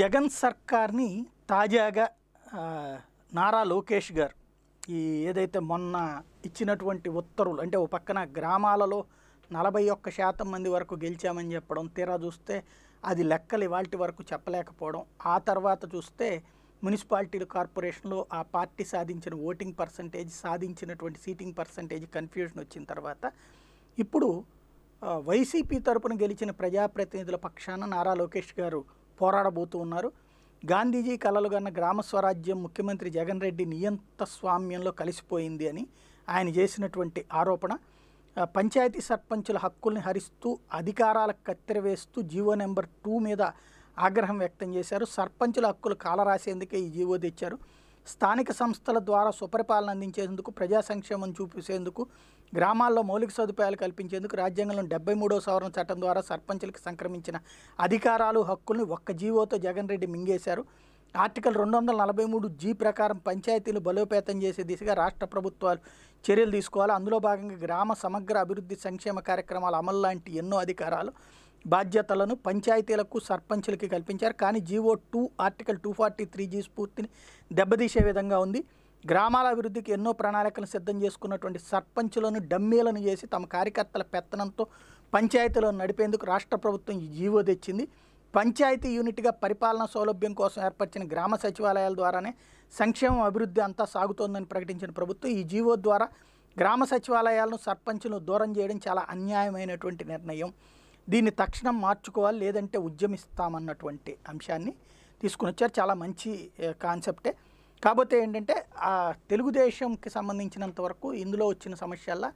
జగన్ సర్కార్ని తాజాగా నారా లోకేష్ గారు ఈ ఏదైతే మొన్న ఇచ్చినటువంటి ఉత్తర్వులు అంటే ఓ పక్కన గ్రామాలలో నలభై ఒక్క శాతం మంది వరకు గెలిచామని చెప్పడం తీరా చూస్తే అది లెక్కలు ఇవాళ వరకు చెప్పలేకపోవడం ఆ తర్వాత చూస్తే మున్సిపాలిటీల కార్పొరేషన్లో ఆ పార్టీ సాధించిన ఓటింగ్ పర్సంటేజ్ సాధించినటువంటి సీటింగ్ పర్సంటేజ్ కన్ఫ్యూజన్ వచ్చిన తర్వాత ఇప్పుడు వైసీపీ తరపున గెలిచిన ప్రజాప్రతినిధుల పక్షాన నారా లోకేష్ గారు పోరాడబోతూ ఉన్నారు గాంధీజీ కలలు కన్న గ్రామ స్వరాజ్యం ముఖ్యమంత్రి జగన్ రెడ్డి నియంత స్వామ్యంలో కలిసిపోయింది అని ఆయన చేసినటువంటి ఆరోపణ పంచాయతీ సర్పంచుల హక్కుల్ని హరిస్తూ అధికారాల కత్తిరవేస్తూ జీవో నెంబర్ టూ మీద ఆగ్రహం వ్యక్తం చేశారు సర్పంచుల హక్కులు కాలరాసేందుకే ఈ జీవో తెచ్చారు స్థానిక సంస్థల ద్వారా సుపరిపాలన అందించేందుకు ప్రజా సంక్షేమం చూపించేందుకు గ్రామాల్లో మౌలిక సదుపాయాలు కల్పించేందుకు రాజ్యాంగంలోని డెబ్బై మూడో సవరణ చట్టం ద్వారా సర్పంచులకు సంక్రమించిన అధికారాలు హక్కుల్ని ఒక్క జీవోతో జగన్ రెడ్డి మింగేశారు ఆర్టికల్ రెండు వందల నలభై మూడు జీ ప్రకారం పంచాయతీలు బలోపేతం చేసే దిశగా రాష్ట్ర ప్రభుత్వాలు చర్యలు తీసుకోవాలి అందులో భాగంగా గ్రామ సమగ్ర అభివృద్ధి సంక్షేమ కార్యక్రమాల అమలు లాంటి ఎన్నో అధికారాలు బాధ్యతలను పంచాయతీలకు సర్పంచులకి కల్పించారు కానీ GO two article two forty three G స్ఫూర్తిని దెబ్బతీసే విధంగా ఉంది గ్రామాల అభివృద్ధికి ఎన్నో ప్రణాళికలు సిద్ధం చేసుకున్నటువంటి సర్పంచులను డమ్మీలను చేసి తమ కార్యకర్తల పెత్తనంతో పంచాయతీలను నడిపేందుకు రాష్ట్ర ప్రభుత్వం ఈ జీవో తెచ్చింది పంచాయతీ యూనిట్గా పరిపాలన సౌలభ్యం కోసం ఏర్పరిచిన గ్రామ సచివాలయాల ద్వారానే సంక్షేమం అభివృద్ధి అంతా సాగుతోందని ప్రకటించిన ప్రభుత్వం ఈ జీవో ద్వారా గ్రామ సచివాలయాలను సర్పంచులను దూరం చేయడం చాలా అన్యాయమైనటువంటి నిర్ణయం దీన్ని తక్షణం మార్చుకోవాలి లేదంటే ఉద్యమిస్తామన్నటువంటి అంశాన్ని తీసుకుని వచ్చారు చాలా మంచి కాన్సెప్టే కాకపోతే ఏంటంటే ఆ తెలుగుదేశంకి సంబంధించినంత వరకు ఇందులో వచ్చిన సమస్యల్లా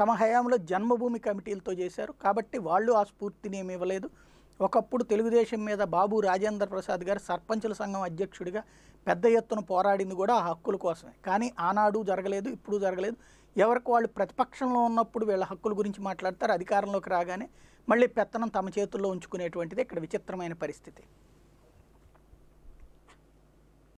తమ హయాంలో జన్మభూమి కమిటీలతో చేశారు కాబట్టి వాళ్ళు ఆ స్ఫూర్తిని ఏమి ఇవ్వలేదు ఒకప్పుడు తెలుగుదేశం మీద బాబు రాజేంద్ర ప్రసాద్ గారు సర్పంచుల సంఘం అధ్యక్షుడిగా పెద్ద ఎత్తున పోరాడింది కూడా ఆ హక్కుల కోసమే కానీ ఆనాడు జరగలేదు ఇప్పుడు జరగలేదు ఎవరికి వాళ్ళు ప్రతిపక్షంలో ఉన్నప్పుడు వీళ్ళ హక్కుల గురించి మాట్లాడతారు అధికారంలోకి రాగానే మళ్ళీ పెత్తనం తమ చేతుల్లో ఉంచుకునేటువంటిది ఇక్కడ విచిత్రమైన పరిస్థితి